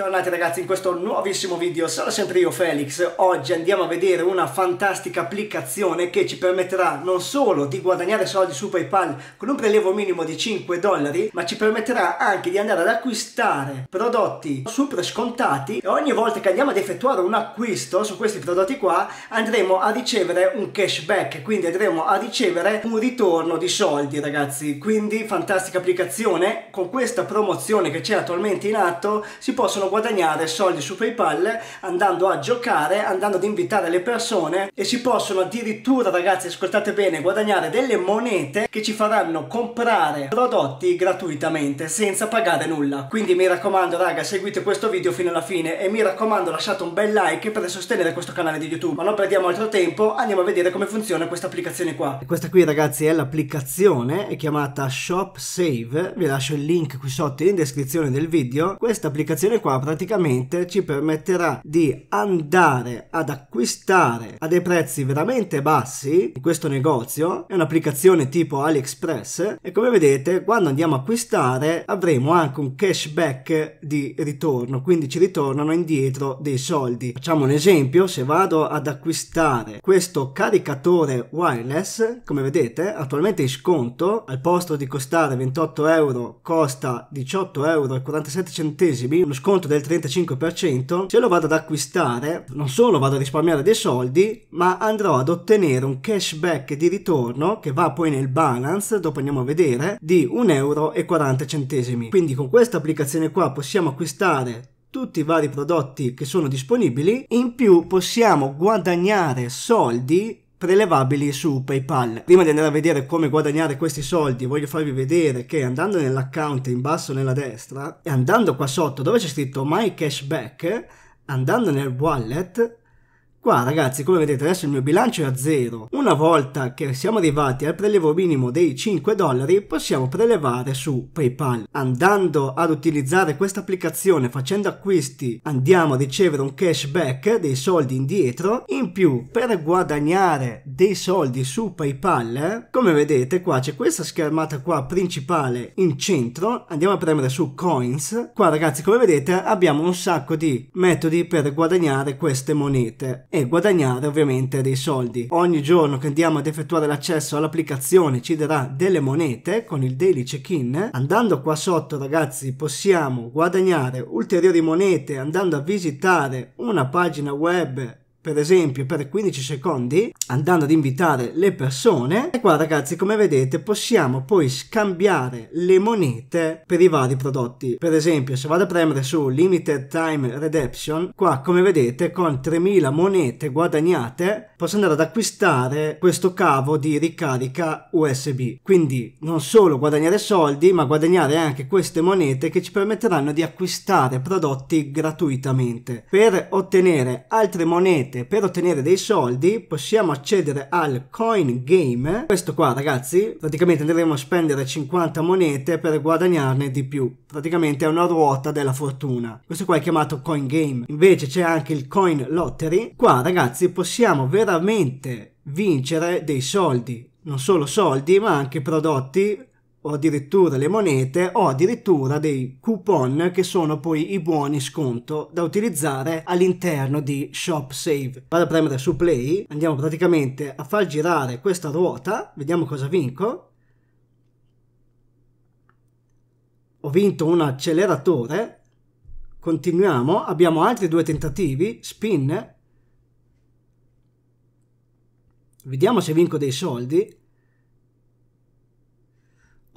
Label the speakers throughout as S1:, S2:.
S1: bentornati ragazzi in questo nuovissimo video, sarò sempre io Felix. Oggi andiamo a vedere una fantastica applicazione che ci permetterà non solo di guadagnare soldi su PayPal con un prelievo minimo di 5 dollari, ma ci permetterà anche di andare ad acquistare prodotti super scontati e ogni volta che andiamo ad effettuare un acquisto su questi prodotti qua andremo a ricevere un cashback, quindi andremo a ricevere un ritorno di soldi ragazzi. Quindi fantastica applicazione, con questa promozione che c'è attualmente in atto si possono guadagnare soldi su PayPal andando a giocare, andando ad invitare le persone e si possono addirittura, ragazzi, ascoltate bene, guadagnare delle monete che ci faranno comprare prodotti gratuitamente senza pagare nulla. Quindi mi raccomando, raga, seguite questo video fino alla fine e mi raccomando lasciate un bel like per sostenere questo canale di YouTube. Ma non perdiamo altro tempo, andiamo a vedere come funziona questa applicazione qua. E questa qui, ragazzi, è l'applicazione, è chiamata Shop Save, vi lascio il link qui sotto in descrizione del video. Questa applicazione qua qua praticamente ci permetterà di andare ad acquistare a dei prezzi veramente bassi in questo negozio è un'applicazione tipo AliExpress e come vedete quando andiamo a acquistare avremo anche un cashback di ritorno quindi ci ritornano indietro dei soldi facciamo un esempio se vado ad acquistare questo caricatore wireless come vedete attualmente in sconto al posto di costare 28 euro costa 18,47 euro lo sconto sconto del 35%, se lo vado ad acquistare non solo vado a risparmiare dei soldi, ma andrò ad ottenere un cashback di ritorno che va poi nel balance, dopo andiamo a vedere, di 1,40 euro. Quindi con questa applicazione qua possiamo acquistare tutti i vari prodotti che sono disponibili in più possiamo guadagnare soldi prelevabili su PayPal. Prima di andare a vedere come guadagnare questi soldi, voglio farvi vedere che andando nell'account in basso nella destra e andando qua sotto dove c'è scritto My Cashback, andando nel wallet Qua ragazzi come vedete adesso il mio bilancio è a zero. Una volta che siamo arrivati al prelievo minimo dei 5 dollari possiamo prelevare su PayPal. Andando ad utilizzare questa applicazione facendo acquisti andiamo a ricevere un cashback dei soldi indietro. In più per guadagnare dei soldi su PayPal come vedete qua c'è questa schermata qua principale in centro. Andiamo a premere su coins. Qua ragazzi come vedete abbiamo un sacco di metodi per guadagnare queste monete e guadagnare ovviamente dei soldi. Ogni giorno che andiamo ad effettuare l'accesso all'applicazione ci darà delle monete con il daily check-in. Andando qua sotto ragazzi possiamo guadagnare ulteriori monete andando a visitare una pagina web per esempio per 15 secondi andando ad invitare le persone e qua ragazzi come vedete possiamo poi scambiare le monete per i vari prodotti per esempio se vado a premere su limited time redemption qua come vedete con 3000 monete guadagnate posso andare ad acquistare questo cavo di ricarica usb quindi non solo guadagnare soldi ma guadagnare anche queste monete che ci permetteranno di acquistare prodotti gratuitamente per ottenere altre monete praticamente per ottenere dei soldi possiamo accedere al coin game questo qua ragazzi praticamente andremo a spendere 50 monete per guadagnarne di più praticamente è una ruota della fortuna questo qua è chiamato coin game invece c'è anche il coin lottery qua ragazzi possiamo veramente vincere dei soldi non solo soldi ma anche prodotti o addirittura le monete o addirittura dei coupon che sono poi i buoni sconto da utilizzare all'interno di Shop Save. Vado a premere su play, andiamo praticamente a far girare questa ruota, vediamo cosa vinco. Ho vinto un acceleratore, continuiamo, abbiamo altri due tentativi, spin, vediamo se vinco dei soldi,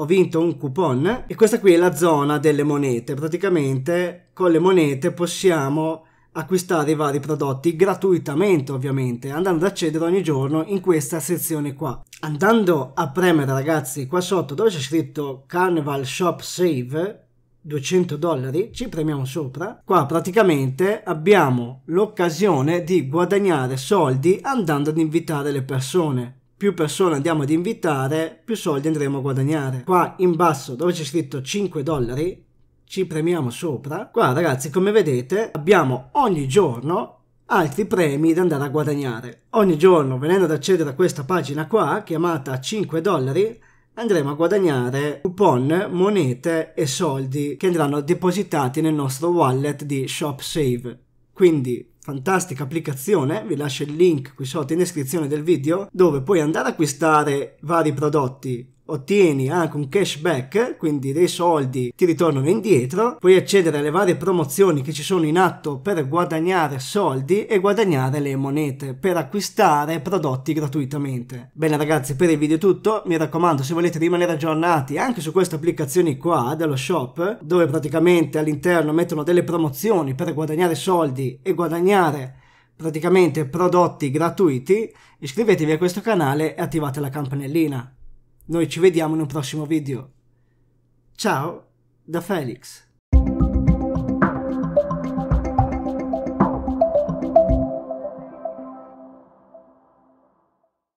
S1: ho vinto un coupon e questa qui è la zona delle monete. Praticamente con le monete possiamo acquistare i vari prodotti gratuitamente ovviamente andando ad accedere ogni giorno in questa sezione qua andando a premere ragazzi qua sotto dove c'è scritto carnival shop save 200 dollari ci premiamo sopra qua praticamente abbiamo l'occasione di guadagnare soldi andando ad invitare le persone più persone andiamo ad invitare, più soldi andremo a guadagnare. Qua in basso dove c'è scritto 5 dollari, ci premiamo sopra. Qua ragazzi come vedete abbiamo ogni giorno altri premi da andare a guadagnare. Ogni giorno venendo ad accedere a questa pagina qua chiamata 5 dollari andremo a guadagnare coupon, monete e soldi che andranno depositati nel nostro wallet di ShopSave. Quindi fantastica applicazione, vi lascio il link qui sotto in descrizione del video, dove puoi andare ad acquistare vari prodotti ottieni anche un cashback, quindi dei soldi ti ritornano indietro, puoi accedere alle varie promozioni che ci sono in atto per guadagnare soldi e guadagnare le monete per acquistare prodotti gratuitamente. Bene ragazzi, per il video è tutto, mi raccomando se volete rimanere aggiornati anche su queste applicazioni qua dello shop, dove praticamente all'interno mettono delle promozioni per guadagnare soldi e guadagnare praticamente prodotti gratuiti, iscrivetevi a questo canale e attivate la campanellina. Noi ci vediamo in un prossimo video. Ciao da Felix.